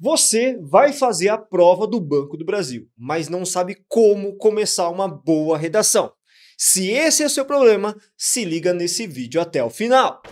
Você vai fazer a prova do Banco do Brasil, mas não sabe como começar uma boa redação. Se esse é o seu problema, se liga nesse vídeo até o final.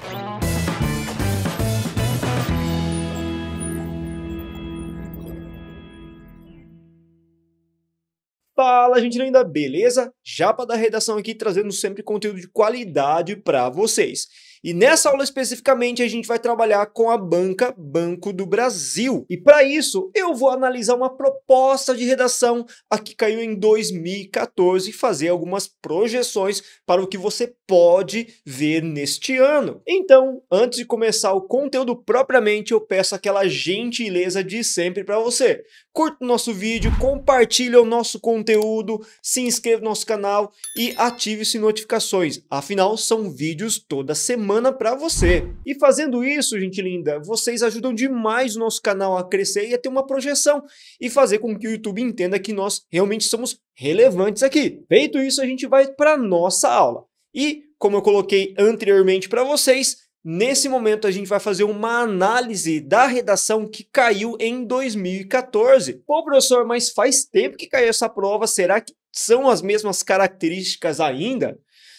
Fala, gente linda, beleza? Japa da redação aqui trazendo sempre conteúdo de qualidade para vocês. E nessa aula especificamente a gente vai trabalhar com a banca Banco do Brasil. E para isso eu vou analisar uma proposta de redação a que caiu em 2014 e fazer algumas projeções para o que você pode ver neste ano. Então, antes de começar o conteúdo propriamente, eu peço aquela gentileza de sempre para você. Curta o nosso vídeo, compartilha o nosso conteúdo, se inscreva no nosso canal e ative-se notificações. Afinal, são vídeos toda semana semana para você. E fazendo isso, gente linda, vocês ajudam demais o nosso canal a crescer e a ter uma projeção e fazer com que o YouTube entenda que nós realmente somos relevantes aqui. Feito isso, a gente vai para nossa aula. E, como eu coloquei anteriormente para vocês, Nesse momento, a gente vai fazer uma análise da redação que caiu em 2014. Pô, professor, mas faz tempo que caiu essa prova, será que são as mesmas características ainda?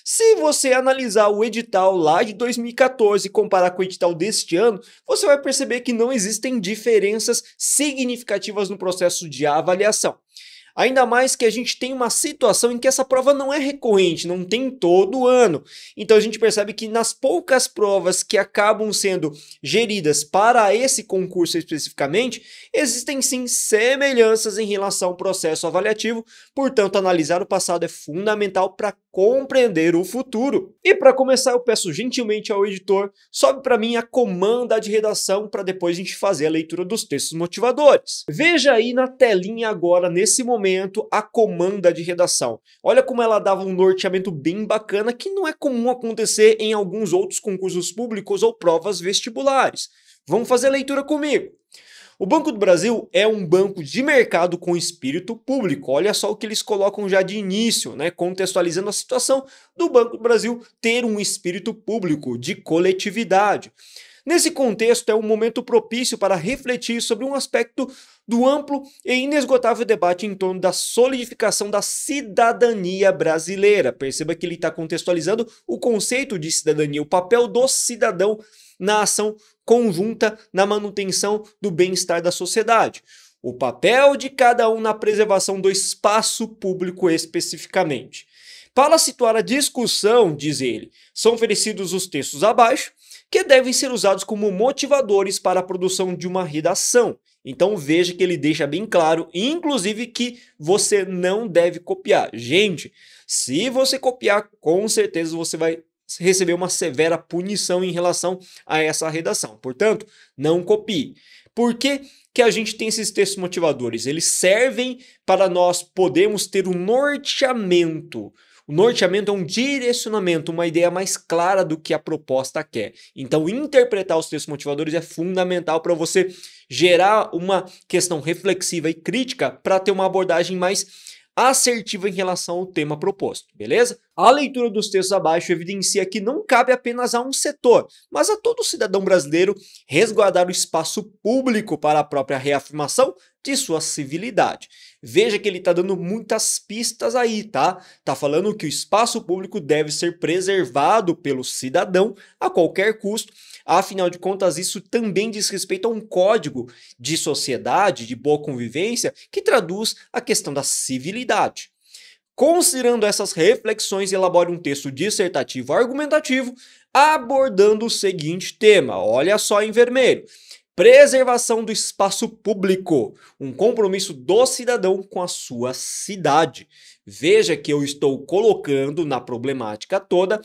Se você analisar o edital lá de 2014 e comparar com o edital deste ano, você vai perceber que não existem diferenças significativas no processo de avaliação. Ainda mais que a gente tem uma situação em que essa prova não é recorrente, não tem todo ano. Então a gente percebe que nas poucas provas que acabam sendo geridas para esse concurso especificamente, existem sim semelhanças em relação ao processo avaliativo, portanto, analisar o passado é fundamental para compreender o futuro. E para começar, eu peço gentilmente ao editor, sobe para mim a comanda de redação para depois a gente fazer a leitura dos textos motivadores. Veja aí na telinha agora, nesse momento, momento, a comanda de redação. Olha como ela dava um norteamento bem bacana que não é comum acontecer em alguns outros concursos públicos ou provas vestibulares. Vamos fazer a leitura comigo. O Banco do Brasil é um banco de mercado com espírito público. Olha só o que eles colocam já de início, né? Contextualizando a situação do Banco do Brasil ter um espírito público de coletividade. Nesse contexto, é um momento propício para refletir sobre um aspecto do amplo e inesgotável debate em torno da solidificação da cidadania brasileira. Perceba que ele está contextualizando o conceito de cidadania, o papel do cidadão na ação conjunta na manutenção do bem-estar da sociedade. O papel de cada um na preservação do espaço público especificamente. Para situar a discussão, diz ele, são oferecidos os textos abaixo, que devem ser usados como motivadores para a produção de uma redação. Então veja que ele deixa bem claro, inclusive, que você não deve copiar. Gente, se você copiar, com certeza você vai receber uma severa punição em relação a essa redação. Portanto, não copie. Por que, que a gente tem esses textos motivadores? Eles servem para nós podermos ter um norteamento o norteamento é um direcionamento, uma ideia mais clara do que a proposta quer. Então, interpretar os textos motivadores é fundamental para você gerar uma questão reflexiva e crítica para ter uma abordagem mais assertiva em relação ao tema proposto, beleza? A leitura dos textos abaixo evidencia que não cabe apenas a um setor, mas a todo cidadão brasileiro resguardar o espaço público para a própria reafirmação de sua civilidade. Veja que ele está dando muitas pistas aí, tá? Tá falando que o espaço público deve ser preservado pelo cidadão a qualquer custo Afinal de contas, isso também diz respeito a um código de sociedade, de boa convivência, que traduz a questão da civilidade. Considerando essas reflexões, elabore um texto dissertativo argumentativo abordando o seguinte tema. Olha só em vermelho. Preservação do espaço público, um compromisso do cidadão com a sua cidade. Veja que eu estou colocando na problemática toda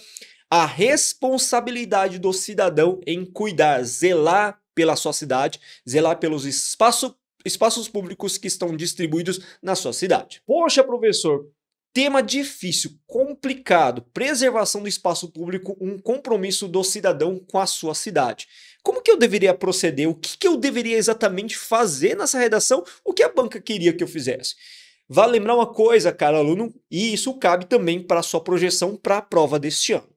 a responsabilidade do cidadão em cuidar, zelar pela sua cidade, zelar pelos espaço, espaços públicos que estão distribuídos na sua cidade. Poxa, professor, tema difícil, complicado, preservação do espaço público, um compromisso do cidadão com a sua cidade. Como que eu deveria proceder? O que, que eu deveria exatamente fazer nessa redação? O que a banca queria que eu fizesse? Vale lembrar uma coisa, cara aluno, e isso cabe também para a sua projeção para a prova deste ano.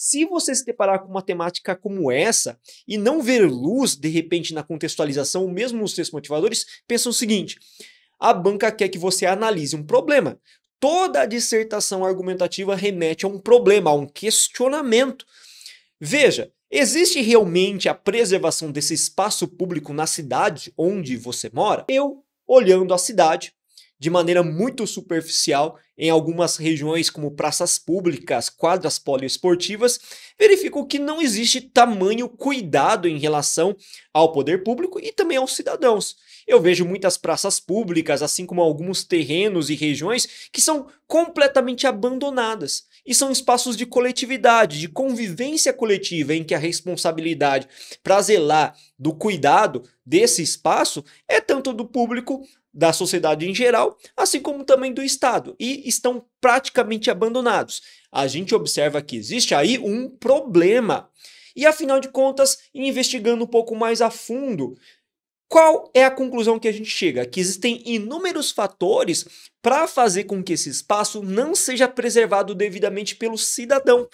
Se você se deparar com uma temática como essa e não ver luz, de repente, na contextualização, mesmo nos textos motivadores, pensa o seguinte: a banca quer que você analise um problema. Toda dissertação argumentativa remete a um problema, a um questionamento. Veja, Existe realmente a preservação desse espaço público na cidade onde você mora? Eu, olhando a cidade, de maneira muito superficial em algumas regiões, como praças públicas, quadras poliesportivas, verificam que não existe tamanho cuidado em relação ao poder público e também aos cidadãos. Eu vejo muitas praças públicas, assim como alguns terrenos e regiões, que são completamente abandonadas e são espaços de coletividade, de convivência coletiva, em que a responsabilidade para zelar do cuidado desse espaço é tanto do público da sociedade em geral, assim como também do Estado, e estão praticamente abandonados. A gente observa que existe aí um problema. E afinal de contas, investigando um pouco mais a fundo, qual é a conclusão que a gente chega? Que existem inúmeros fatores para fazer com que esse espaço não seja preservado devidamente pelo cidadão.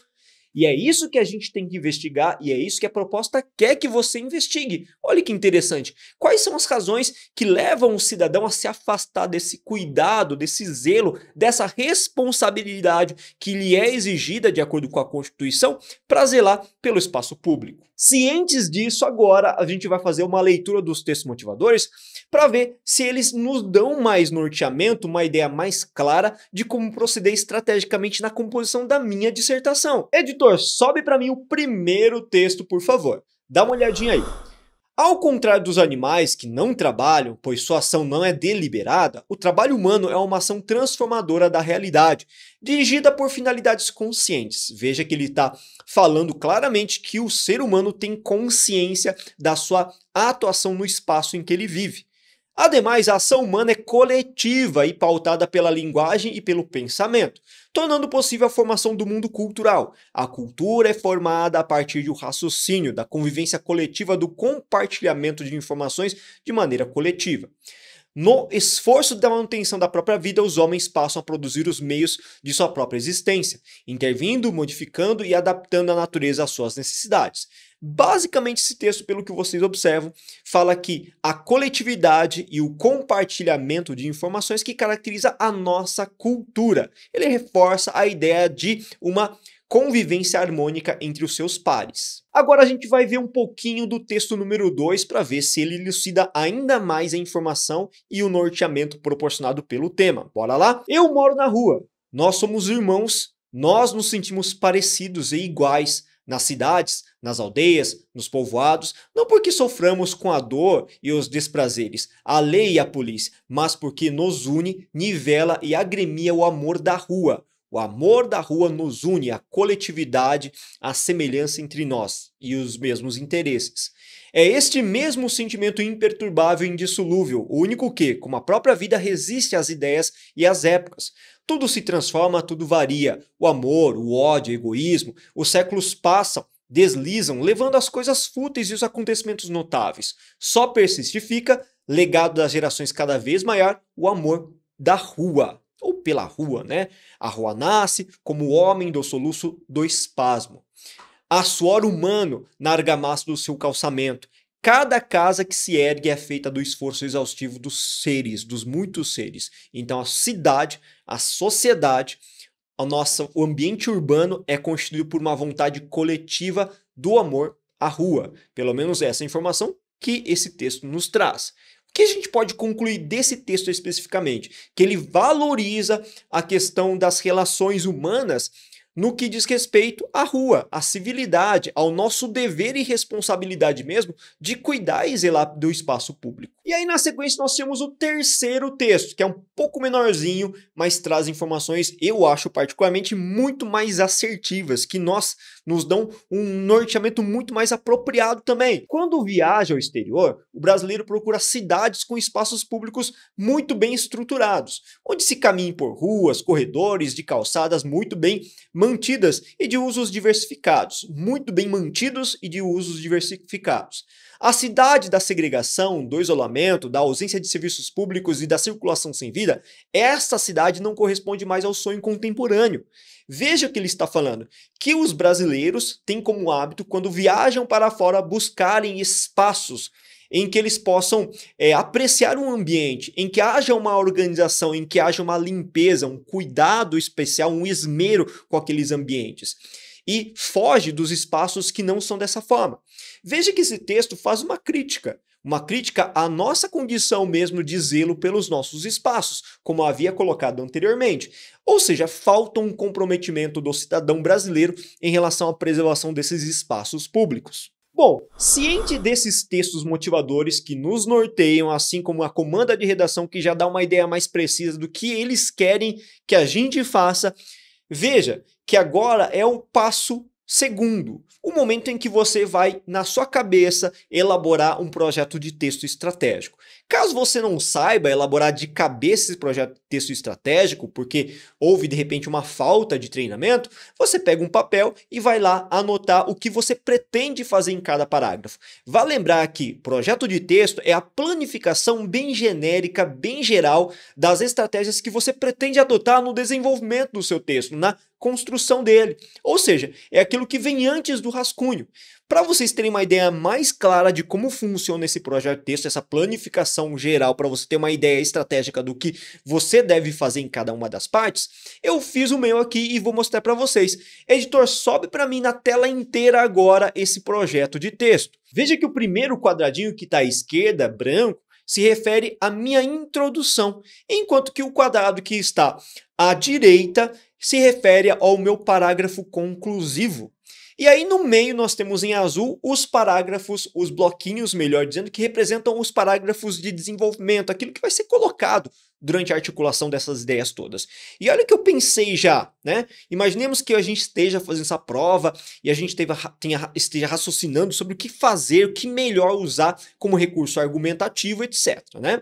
E é isso que a gente tem que investigar e é isso que a proposta quer que você investigue. Olha que interessante. Quais são as razões que levam o cidadão a se afastar desse cuidado, desse zelo, dessa responsabilidade que lhe é exigida de acordo com a Constituição para zelar pelo espaço público? Cientes disso, agora a gente vai fazer uma leitura dos textos motivadores para ver se eles nos dão mais norteamento, uma ideia mais clara de como proceder estrategicamente na composição da minha dissertação. Editor, sobe para mim o primeiro texto, por favor. Dá uma olhadinha aí. Ao contrário dos animais que não trabalham, pois sua ação não é deliberada, o trabalho humano é uma ação transformadora da realidade, dirigida por finalidades conscientes. Veja que ele está falando claramente que o ser humano tem consciência da sua atuação no espaço em que ele vive. Ademais, a ação humana é coletiva e pautada pela linguagem e pelo pensamento, tornando possível a formação do mundo cultural. A cultura é formada a partir do raciocínio, da convivência coletiva, do compartilhamento de informações de maneira coletiva. No esforço da manutenção da própria vida, os homens passam a produzir os meios de sua própria existência, intervindo, modificando e adaptando a natureza às suas necessidades. Basicamente, esse texto, pelo que vocês observam, fala que a coletividade e o compartilhamento de informações que caracteriza a nossa cultura. Ele reforça a ideia de uma convivência harmônica entre os seus pares. Agora a gente vai ver um pouquinho do texto número 2 para ver se ele elucida ainda mais a informação e o norteamento proporcionado pelo tema. Bora lá? Eu moro na rua. Nós somos irmãos. Nós nos sentimos parecidos e iguais nas cidades, nas aldeias, nos povoados, não porque soframos com a dor e os desprazeres, a lei e a polícia, mas porque nos une, nivela e agremia o amor da rua, o amor da rua nos une, a coletividade, a semelhança entre nós e os mesmos interesses. É este mesmo sentimento imperturbável e indissolúvel, o único que, como a própria vida, resiste às ideias e às épocas. Tudo se transforma, tudo varia. O amor, o ódio, o egoísmo, os séculos passam, deslizam, levando as coisas fúteis e os acontecimentos notáveis. Só persiste e fica, legado das gerações cada vez maior, o amor da rua pela rua, né? A rua nasce como o homem do soluço do espasmo. A suor humano na argamassa do seu calçamento. Cada casa que se ergue é feita do esforço exaustivo dos seres, dos muitos seres. Então a cidade, a sociedade, a nossa, o ambiente urbano é constituído por uma vontade coletiva do amor à rua. Pelo menos essa é informação que esse texto nos traz que a gente pode concluir desse texto especificamente? Que ele valoriza a questão das relações humanas no que diz respeito à rua, à civilidade, ao nosso dever e responsabilidade mesmo de cuidar e zelar do espaço público. E aí, na sequência, nós temos o terceiro texto, que é um pouco menorzinho, mas traz informações, eu acho particularmente, muito mais assertivas, que nós nos dão um norteamento muito mais apropriado também. Quando viaja ao exterior, o brasileiro procura cidades com espaços públicos muito bem estruturados, onde se caminhe por ruas, corredores de calçadas muito bem mantidas e de usos diversificados, muito bem mantidos e de usos diversificados. A cidade da segregação, do isolamento, da ausência de serviços públicos e da circulação sem vida, essa cidade não corresponde mais ao sonho contemporâneo. Veja o que ele está falando: que os brasileiros têm como hábito, quando viajam para fora, buscarem espaços em que eles possam é, apreciar um ambiente, em que haja uma organização, em que haja uma limpeza, um cuidado especial, um esmero com aqueles ambientes. E foge dos espaços que não são dessa forma. Veja que esse texto faz uma crítica uma crítica à nossa condição mesmo de zelo pelos nossos espaços, como havia colocado anteriormente. Ou seja, falta um comprometimento do cidadão brasileiro em relação à preservação desses espaços públicos. Bom, ciente desses textos motivadores que nos norteiam, assim como a comanda de redação que já dá uma ideia mais precisa do que eles querem que a gente faça, veja que agora é um passo segundo, o momento em que você vai, na sua cabeça, elaborar um projeto de texto estratégico. Caso você não saiba elaborar de cabeça esse projeto texto estratégico, porque houve de repente uma falta de treinamento, você pega um papel e vai lá anotar o que você pretende fazer em cada parágrafo. Vá lembrar que projeto de texto é a planificação bem genérica, bem geral das estratégias que você pretende adotar no desenvolvimento do seu texto, na construção dele. Ou seja, é aquilo que vem antes do rascunho. Para vocês terem uma ideia mais clara de como funciona esse projeto texto, essa planificação geral, para você ter uma ideia estratégica do que você deve fazer em cada uma das partes, eu fiz o meu aqui e vou mostrar para vocês. Editor, sobe para mim na tela inteira agora esse projeto de texto. Veja que o primeiro quadradinho que está à esquerda, branco, se refere à minha introdução, enquanto que o quadrado que está à direita se refere ao meu parágrafo conclusivo. E aí no meio nós temos em azul os parágrafos, os bloquinhos, melhor dizendo, que representam os parágrafos de desenvolvimento, aquilo que vai ser colocado durante a articulação dessas ideias todas. E olha o que eu pensei já, né? Imaginemos que a gente esteja fazendo essa prova e a gente teve, tenha, esteja raciocinando sobre o que fazer, o que melhor usar como recurso argumentativo, etc, né?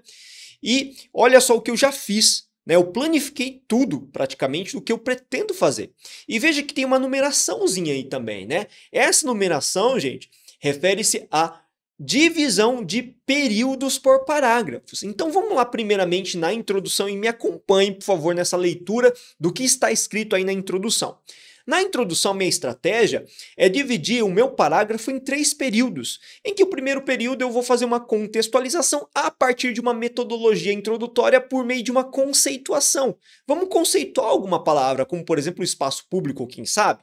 E olha só o que eu já fiz né? Eu planifiquei tudo, praticamente, do que eu pretendo fazer. E veja que tem uma numeraçãozinha aí também, né? Essa numeração, gente, refere-se a divisão de períodos por parágrafos. Então vamos lá primeiramente na introdução e me acompanhe, por favor, nessa leitura do que está escrito aí na introdução. Na introdução, minha estratégia é dividir o meu parágrafo em três períodos, em que o primeiro período eu vou fazer uma contextualização a partir de uma metodologia introdutória por meio de uma conceituação. Vamos conceituar alguma palavra, como por exemplo espaço público, quem sabe?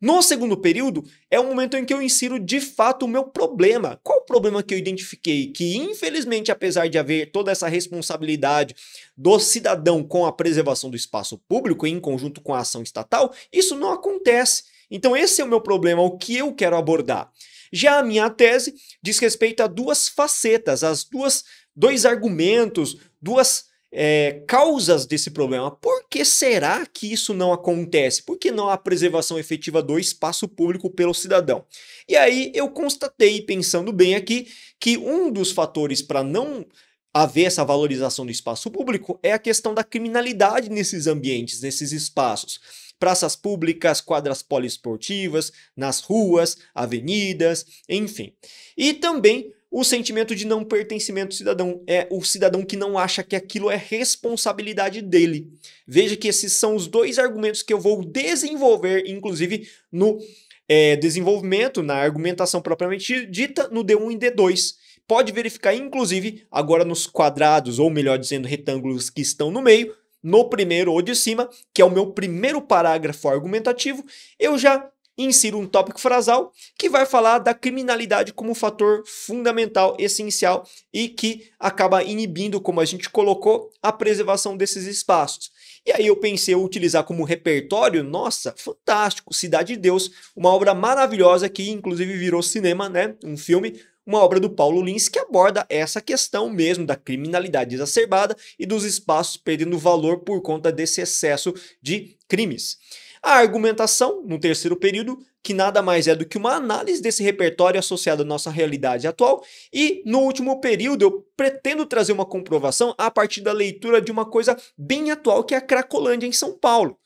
No segundo período, é o momento em que eu insiro de fato o meu problema. Qual o problema que eu identifiquei? Que, infelizmente, apesar de haver toda essa responsabilidade do cidadão com a preservação do espaço público em conjunto com a ação estatal, isso não acontece. Então, esse é o meu problema, o que eu quero abordar. Já a minha tese diz respeito a duas facetas, as duas dois argumentos, duas é, causas desse problema. Por que será que isso não acontece? Por que não há preservação efetiva do espaço público pelo cidadão? E aí eu constatei, pensando bem aqui, que um dos fatores para não haver essa valorização do espaço público é a questão da criminalidade nesses ambientes, nesses espaços. Praças públicas, quadras poliesportivas, nas ruas, avenidas, enfim. E também o sentimento de não pertencimento cidadão é o cidadão que não acha que aquilo é responsabilidade dele. Veja que esses são os dois argumentos que eu vou desenvolver, inclusive, no é, desenvolvimento, na argumentação propriamente dita, no D1 e D2. Pode verificar, inclusive, agora nos quadrados, ou melhor dizendo, retângulos que estão no meio, no primeiro ou de cima, que é o meu primeiro parágrafo argumentativo, eu já insiro um tópico frasal que vai falar da criminalidade como fator fundamental, essencial e que acaba inibindo, como a gente colocou, a preservação desses espaços. E aí eu pensei em utilizar como repertório, nossa, fantástico, Cidade de Deus, uma obra maravilhosa que inclusive virou cinema, né? Um filme, uma obra do Paulo Lins que aborda essa questão mesmo da criminalidade exacerbada e dos espaços perdendo valor por conta desse excesso de crimes. A argumentação, no terceiro período, que nada mais é do que uma análise desse repertório associado à nossa realidade atual. E no último período, eu pretendo trazer uma comprovação a partir da leitura de uma coisa bem atual, que é a Cracolândia em São Paulo.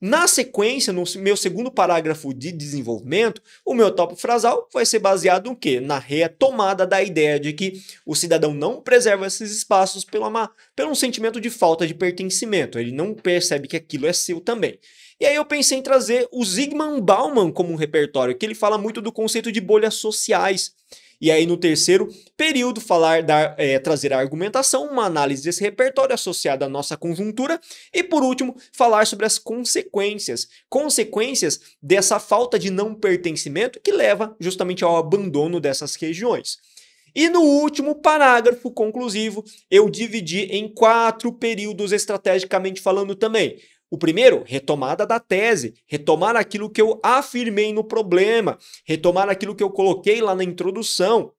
Na sequência, no meu segundo parágrafo de desenvolvimento, o meu topo frasal vai ser baseado no quê? Na retomada da ideia de que o cidadão não preserva esses espaços pela uma, pelo um sentimento de falta de pertencimento. Ele não percebe que aquilo é seu também. E aí eu pensei em trazer o Zygmunt Bauman como um repertório, que ele fala muito do conceito de bolhas sociais. E aí, no terceiro período, falar dar, é, trazer a argumentação, uma análise desse repertório associado à nossa conjuntura. E por último, falar sobre as consequências. Consequências dessa falta de não pertencimento que leva justamente ao abandono dessas regiões. E no último parágrafo conclusivo, eu dividi em quatro períodos estrategicamente falando também. O primeiro, retomada da tese, retomar aquilo que eu afirmei no problema, retomar aquilo que eu coloquei lá na introdução.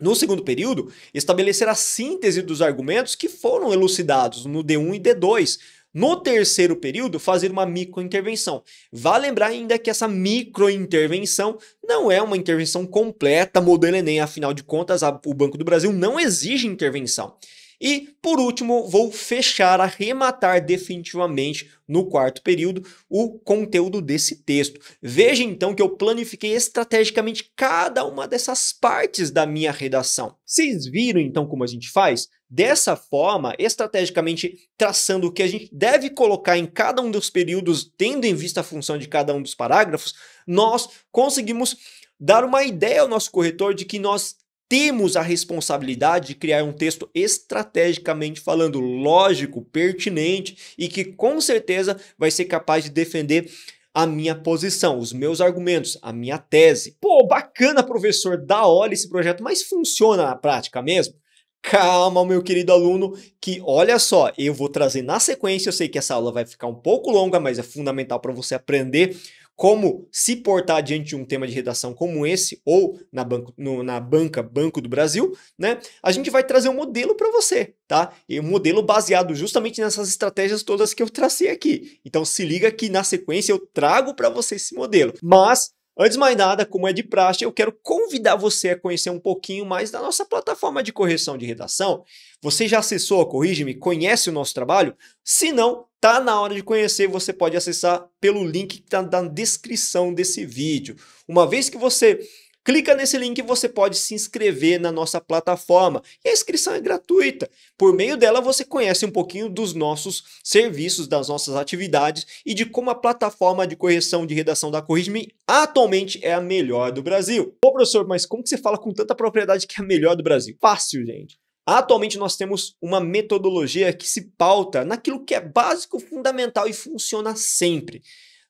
No segundo período, estabelecer a síntese dos argumentos que foram elucidados no D1 e D2. No terceiro período, fazer uma microintervenção. Vá lembrar ainda que essa microintervenção não é uma intervenção completa, modelo Enem, afinal de contas, a, o Banco do Brasil não exige intervenção. E, por último, vou fechar, arrematar definitivamente no quarto período o conteúdo desse texto. Veja então que eu planifiquei estrategicamente cada uma dessas partes da minha redação. Vocês viram então como a gente faz? Dessa forma, estrategicamente traçando o que a gente deve colocar em cada um dos períodos, tendo em vista a função de cada um dos parágrafos, nós conseguimos dar uma ideia ao nosso corretor de que nós temos a responsabilidade de criar um texto estrategicamente falando, lógico, pertinente e que com certeza vai ser capaz de defender a minha posição, os meus argumentos, a minha tese. Pô, bacana, professor, da hora esse projeto, mas funciona na prática mesmo? Calma, meu querido aluno, que olha só, eu vou trazer na sequência. Eu sei que essa aula vai ficar um pouco longa, mas é fundamental para você aprender como se portar diante de um tema de redação como esse, ou na, banco, no, na banca Banco do Brasil, né? A gente vai trazer um modelo para você, tá? E um modelo baseado justamente nessas estratégias todas que eu tracei aqui. Então se liga que na sequência eu trago para você esse modelo. Mas Antes de mais nada, como é de praxe, eu quero convidar você a conhecer um pouquinho mais da nossa plataforma de correção de redação. Você já acessou a Corrige-me? Conhece o nosso trabalho? Se não, tá na hora de conhecer, você pode acessar pelo link que está na descrição desse vídeo. Uma vez que você Clica nesse link você pode se inscrever na nossa plataforma. E a inscrição é gratuita. Por meio dela você conhece um pouquinho dos nossos serviços, das nossas atividades e de como a plataforma de correção de redação da Corrigme atualmente é a melhor do Brasil. Ô professor, mas como que você fala com tanta propriedade que é a melhor do Brasil? Fácil, gente. Atualmente nós temos uma metodologia que se pauta naquilo que é básico, fundamental e funciona sempre.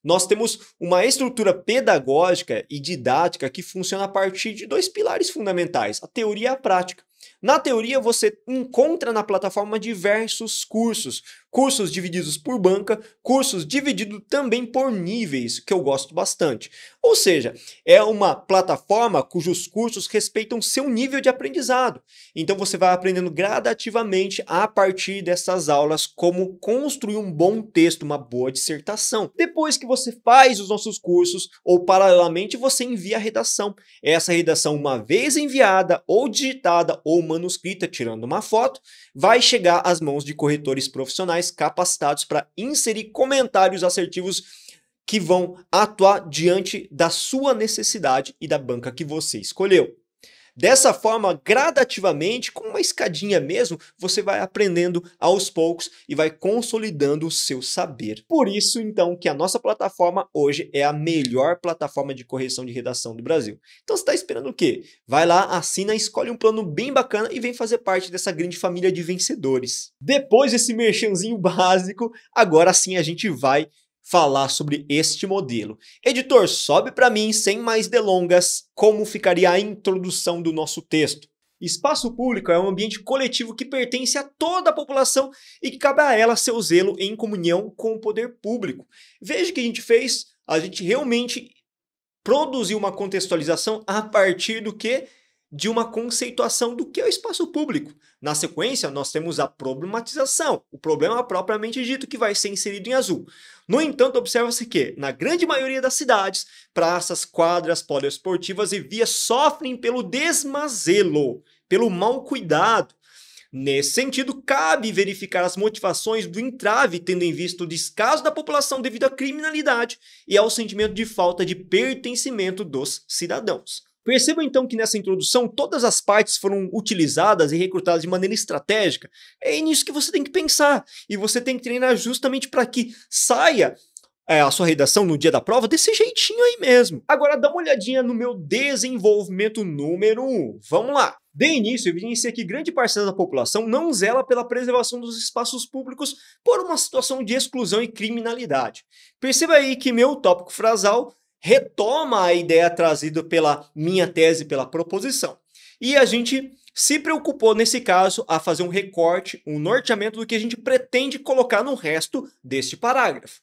Nós temos uma estrutura pedagógica e didática que funciona a partir de dois pilares fundamentais: a teoria e a prática. Na teoria, você encontra na plataforma diversos cursos, cursos divididos por banca, cursos divididos também por níveis, que eu gosto bastante. Ou seja, é uma plataforma cujos cursos respeitam seu nível de aprendizado. Então você vai aprendendo gradativamente a partir dessas aulas como construir um bom texto, uma boa dissertação. Depois que você faz os nossos cursos ou paralelamente você envia a redação. Essa redação uma vez enviada ou digitada ou mandada manuscrita é tirando uma foto, vai chegar às mãos de corretores profissionais capacitados para inserir comentários assertivos que vão atuar diante da sua necessidade e da banca que você escolheu. Dessa forma, gradativamente, com uma escadinha mesmo, você vai aprendendo aos poucos e vai consolidando o seu saber. Por isso, então, que a nossa plataforma hoje é a melhor plataforma de correção de redação do Brasil. Então, você está esperando o quê? Vai lá, assina, escolhe um plano bem bacana e vem fazer parte dessa grande família de vencedores. Depois desse merchanzinho básico, agora sim a gente vai falar sobre este modelo. Editor, sobe para mim, sem mais delongas, como ficaria a introdução do nosso texto. Espaço público é um ambiente coletivo que pertence a toda a população e que cabe a ela seu zelo em comunhão com o poder público. Veja o que a gente fez, a gente realmente produziu uma contextualização a partir do que? De uma conceituação do que é o espaço público. Na sequência, nós temos a problematização, o problema é propriamente dito que vai ser inserido em azul. No entanto, observa-se que, na grande maioria das cidades, praças, quadras poliesportivas e vias sofrem pelo desmazelo, pelo mau cuidado. Nesse sentido, cabe verificar as motivações do entrave, tendo em vista o descaso da população devido à criminalidade e ao sentimento de falta de pertencimento dos cidadãos. Perceba então que nessa introdução todas as partes foram utilizadas e recrutadas de maneira estratégica. É nisso que você tem que pensar e você tem que treinar justamente para que saia é, a sua redação no dia da prova desse jeitinho aí mesmo. Agora dá uma olhadinha no meu desenvolvimento número 1. Um. Vamos lá. De início, evidencia que grande parcela da população não zela pela preservação dos espaços públicos por uma situação de exclusão e criminalidade. Perceba aí que meu tópico frasal retoma a ideia trazida pela minha tese, pela proposição. E a gente se preocupou, nesse caso, a fazer um recorte, um norteamento do que a gente pretende colocar no resto deste parágrafo.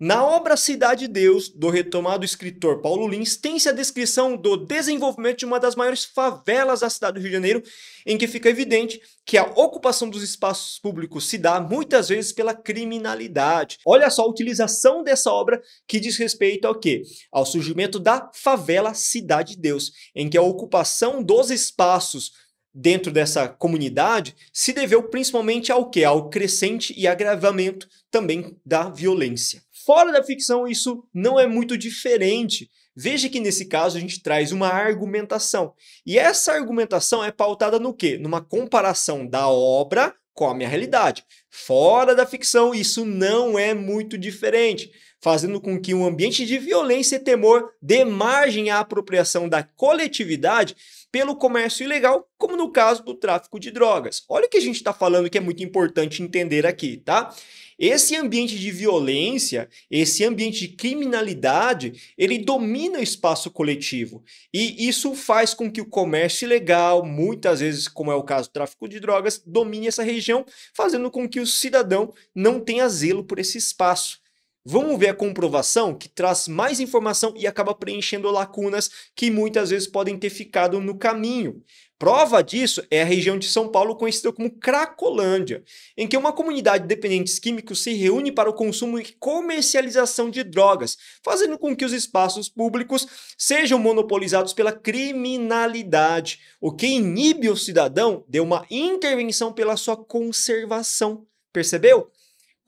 Na obra Cidade de Deus, do retomado escritor Paulo Lins, tem-se a descrição do desenvolvimento de uma das maiores favelas da cidade do Rio de Janeiro, em que fica evidente que a ocupação dos espaços públicos se dá muitas vezes pela criminalidade. Olha só a utilização dessa obra que diz respeito ao quê? Ao surgimento da favela Cidade de Deus, em que a ocupação dos espaços dentro dessa comunidade se deveu principalmente ao que? Ao crescente e agravamento também da violência. Fora da ficção, isso não é muito diferente. Veja que nesse caso a gente traz uma argumentação. E essa argumentação é pautada no quê? Numa comparação da obra com a minha realidade. Fora da ficção, isso não é muito diferente fazendo com que um ambiente de violência e temor dê margem à apropriação da coletividade pelo comércio ilegal, como no caso do tráfico de drogas. Olha o que a gente está falando que é muito importante entender aqui, tá? Esse ambiente de violência, esse ambiente de criminalidade, ele domina o espaço coletivo. E isso faz com que o comércio ilegal, muitas vezes, como é o caso do tráfico de drogas, domine essa região, fazendo com que o cidadão não tenha zelo por esse espaço. Vamos ver a comprovação que traz mais informação e acaba preenchendo lacunas que muitas vezes podem ter ficado no caminho. Prova disso é a região de São Paulo conhecida como Cracolândia, em que uma comunidade de dependentes químicos se reúne para o consumo e comercialização de drogas, fazendo com que os espaços públicos sejam monopolizados pela criminalidade, o que inibe o cidadão de uma intervenção pela sua conservação. Percebeu?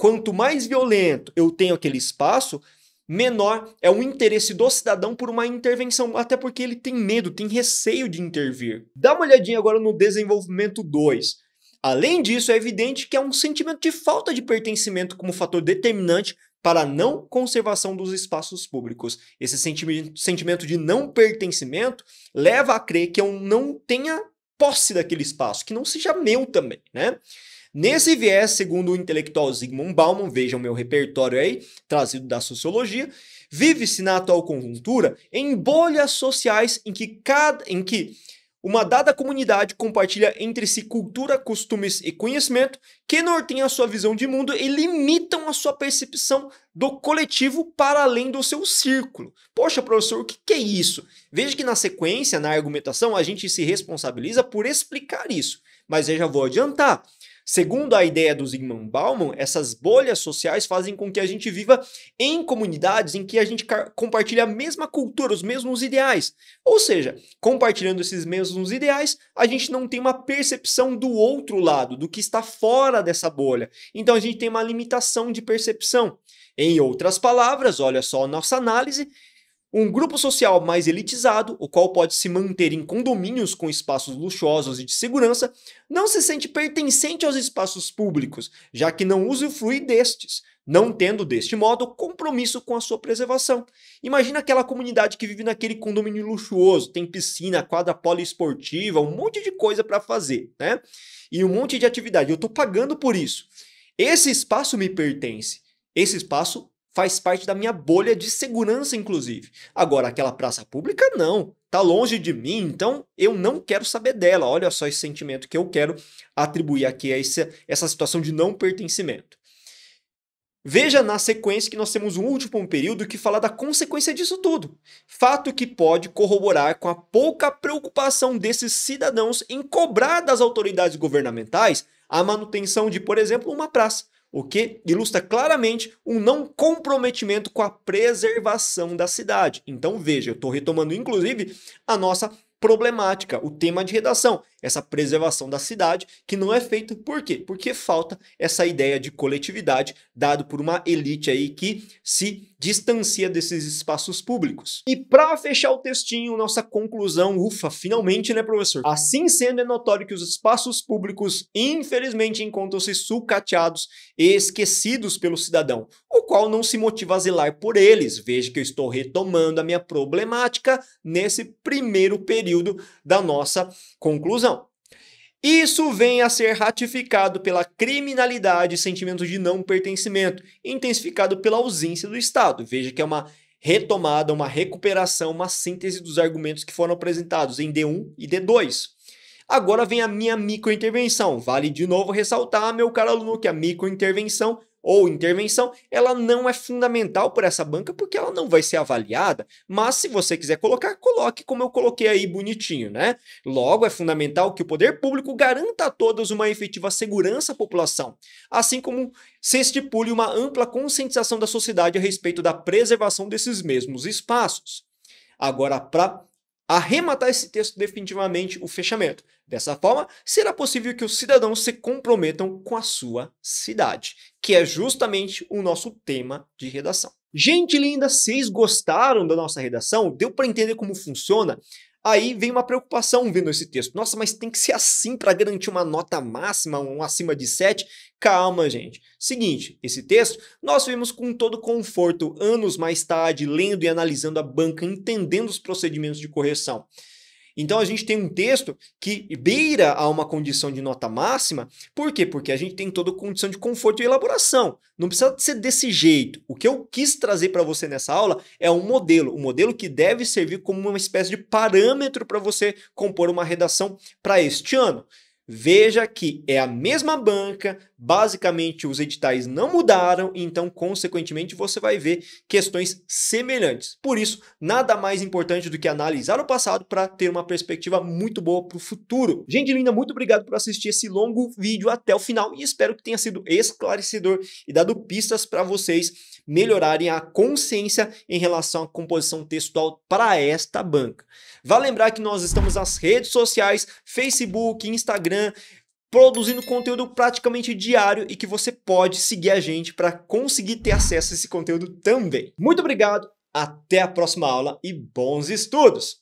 Quanto mais violento eu tenho aquele espaço, menor é o interesse do cidadão por uma intervenção, até porque ele tem medo, tem receio de intervir. Dá uma olhadinha agora no desenvolvimento 2. Além disso, é evidente que há é um sentimento de falta de pertencimento como fator determinante para a não conservação dos espaços públicos. Esse sentimento de não pertencimento leva a crer que eu não tenha posse daquele espaço, que não seja meu também, né? Nesse viés, segundo o intelectual Zygmunt Bauman, vejam meu repertório aí, trazido da sociologia, vive-se na atual conjuntura em bolhas sociais em que cada em que uma dada comunidade compartilha entre si cultura, costumes e conhecimento que norteiam a sua visão de mundo e limitam a sua percepção do coletivo para além do seu círculo. Poxa, professor, o que, que é isso? Veja que na sequência, na argumentação, a gente se responsabiliza por explicar isso. Mas eu já vou adiantar. Segundo a ideia do Zygmunt Bauman, essas bolhas sociais fazem com que a gente viva em comunidades em que a gente compartilha a mesma cultura, os mesmos ideais. Ou seja, compartilhando esses mesmos ideais, a gente não tem uma percepção do outro lado, do que está fora dessa bolha. Então a gente tem uma limitação de percepção. Em outras palavras, olha só a nossa análise, um grupo social mais elitizado, o qual pode se manter em condomínios com espaços luxuosos e de segurança, não se sente pertencente aos espaços públicos, já que não usufrui destes, não tendo deste modo compromisso com a sua preservação. Imagina aquela comunidade que vive naquele condomínio luxuoso, tem piscina, quadra poliesportiva, um monte de coisa para fazer, né? E um monte de atividade. Eu estou pagando por isso. Esse espaço me pertence. Esse espaço faz parte da minha bolha de segurança, inclusive. Agora, aquela praça pública, não. Está longe de mim, então eu não quero saber dela. Olha só esse sentimento que eu quero atribuir aqui a essa, essa situação de não pertencimento. Veja na sequência que nós temos um último período que fala da consequência disso tudo. Fato que pode corroborar com a pouca preocupação desses cidadãos em cobrar das autoridades governamentais a manutenção de, por exemplo, uma praça o que ilustra claramente um não comprometimento com a preservação da cidade. Então veja, eu estou retomando inclusive a nossa problemática, o tema de redação essa preservação da cidade, que não é feita por quê? Porque falta essa ideia de coletividade dado por uma elite aí que se distancia desses espaços públicos. E para fechar o textinho, nossa conclusão, ufa, finalmente, né, professor? Assim sendo, é notório que os espaços públicos, infelizmente, encontram-se sucateados e esquecidos pelo cidadão, o qual não se motiva a zelar por eles. Veja que eu estou retomando a minha problemática nesse primeiro período da nossa conclusão. Isso vem a ser ratificado pela criminalidade e sentimento de não pertencimento, intensificado pela ausência do Estado. Veja que é uma retomada, uma recuperação, uma síntese dos argumentos que foram apresentados em D1 e D2. Agora vem a minha microintervenção. Vale de novo ressaltar, meu caro aluno, que a microintervenção ou intervenção, ela não é fundamental para essa banca porque ela não vai ser avaliada, mas se você quiser colocar, coloque como eu coloquei aí bonitinho, né? Logo, é fundamental que o poder público garanta a todos uma efetiva segurança à população, assim como se estipule uma ampla conscientização da sociedade a respeito da preservação desses mesmos espaços. Agora, para arrematar esse texto definitivamente o fechamento. Dessa forma, será possível que os cidadãos se comprometam com a sua cidade, que é justamente o nosso tema de redação. Gente linda, vocês gostaram da nossa redação? Deu para entender como funciona? Aí vem uma preocupação vendo esse texto. Nossa, mas tem que ser assim para garantir uma nota máxima, um acima de 7. Calma, gente. Seguinte, esse texto nós vimos com todo conforto anos mais tarde, lendo e analisando a banca, entendendo os procedimentos de correção. Então a gente tem um texto que beira a uma condição de nota máxima, por quê? Porque a gente tem toda condição de conforto e elaboração. Não precisa ser desse jeito. O que eu quis trazer para você nessa aula é um modelo, um modelo que deve servir como uma espécie de parâmetro para você compor uma redação para este ano. Veja que é a mesma banca, basicamente os editais não mudaram, então, consequentemente, você vai ver questões semelhantes. Por isso, nada mais importante do que analisar o passado para ter uma perspectiva muito boa para o futuro. Gente linda, muito obrigado por assistir esse longo vídeo até o final e espero que tenha sido esclarecedor e dado pistas para vocês melhorarem a consciência em relação à composição textual para esta banca. Vale lembrar que nós estamos nas redes sociais, Facebook, Instagram, produzindo conteúdo praticamente diário e que você pode seguir a gente para conseguir ter acesso a esse conteúdo também. Muito obrigado, até a próxima aula e bons estudos!